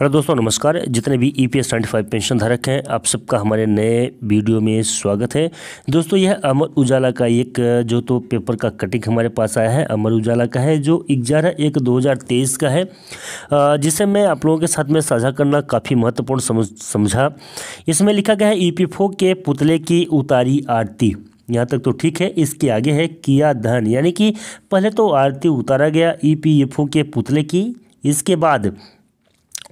hello दोस्तों नमस्कार जितने भी E P S twenty five pension धारक हैं आप सबका हमारे नए वीडियो में स्वागत है दोस्तों यह अमर उजाला का एक जो तो पेपर का कटिंग हमारे पास आया है अमर उजाला का है जो ग्यारह एक दो हज़ार तेईस का है जिसे मैं आप लोगों के साथ में साझा करना काफ़ी महत्वपूर्ण समझ समझा इसमें लिखा गया है ई पी फो के पुतले की उतारी आरती यहाँ तक तो ठीक है इसके आगे है किया धन यानी कि पहले तो आरती उतारा गया ई पी एफ ओ के पुतले की इसके बाद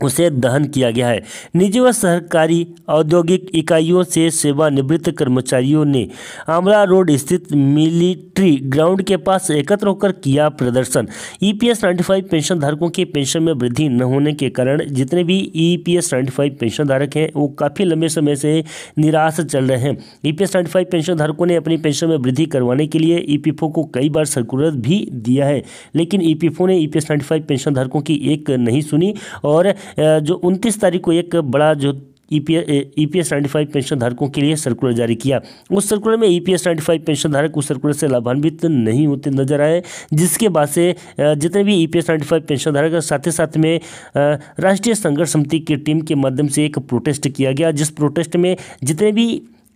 उसे दहन किया गया है निजी व सहकारी औद्योगिक इकाइयों से सेवानिवृत्त कर्मचारियों ने आमला रोड स्थित मिलिट्री ग्राउंड के पास एकत्र होकर किया प्रदर्शन ईपीएस e 95 पेंशन धारकों के पेंशन में वृद्धि न होने के कारण जितने भी ईपीएस e 95 पेंशन धारक हैं वो काफ़ी लंबे समय से निराश चल रहे हैं ई e पी पेंशन धारकों ने अपनी पेंशन में वृद्धि करवाने के लिए ई को कई बार सर्कुलर भी दिया है लेकिन ई ने ई पी पेंशन धारकों की एक नहीं सुनी और जो उनतीस तारीख को एक बड़ा जो E e P E P S ninety e five pension धारकों के लिए सर्कुलर जारी किया उस सर्कुलर में E e P S ninety five pension धारक उस सर्कुलर से लाभान्वित नहीं होते नजर आए जिसके बाद से जितने भी E P S ninety five pension धारक साथ ही साथ में राष्ट्रीय संघर्ष समिति की टीम के माध्यम से एक प्रोटेस्ट किया गया जिस प्रोटेस्ट में जितने भी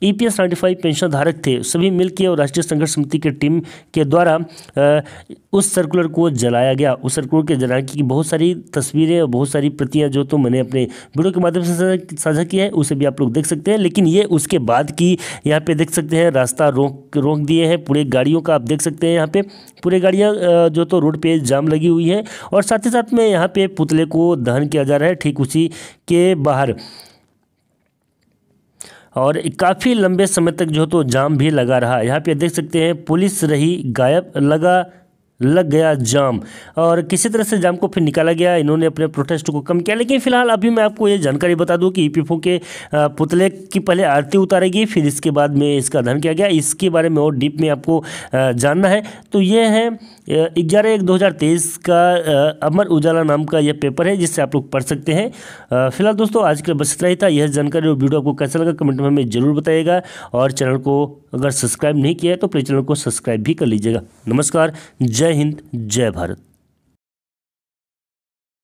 E e P S pension धारक थे सभी मिलकर और राष्ट्रीय संघर्ष समिति के टीम के द्वारा उस सर्कुलर को जलाया गया उस सर्कुलर के जला की बहुत सारी तस्वीरें और बहुत सारी प्रतियां जो तो मैंने अपने वीडियो के माध्यम से साझा किया है उसे भी आप लोग देख सकते हैं लेकिन ये उसके बाद की यहाँ पे देख सकते हैं रास्ता रोक रोक दिए हैं पूरे गाड़ियों का आप देख सकते हैं यहाँ पर पूरे गाड़ियाँ जो तो रोड पर जाम लगी हुई है और साथ ही साथ में यहाँ पर पुतले को दहन किया जा रहा है ठीक उसी के बाहर और काफ़ी लंबे समय तक जो तो जाम भी लगा रहा यहाँ पे देख सकते हैं पुलिस रही गायब लगा लग गया जाम और किसी तरह से जाम को फिर निकाला गया इन्होंने अपने प्रोटेस्ट को कम किया लेकिन फिलहाल अभी मैं आपको ये जानकारी बता दूं कि ईपीएफओ e के पुतले की पहले आरती उतारेगी फिर इसके बाद में इसका धन किया गया इसके बारे में और डीप में आपको जानना है तो ये है ग्यारह एक दो का अमर उजाला नाम का यह पेपर है जिससे आप लोग पढ़ सकते हैं फिलहाल दोस्तों आज के बस इतना ही था यह जानकारी और वीडियो आपको कैसा लगा कमेंट में हमें जरूर बताइएगा और चैनल को अगर सब्सक्राइब नहीं किया है तो प्लीज चैनल को सब्सक्राइब भी कर लीजिएगा नमस्कार जय जय हिंद जय भारत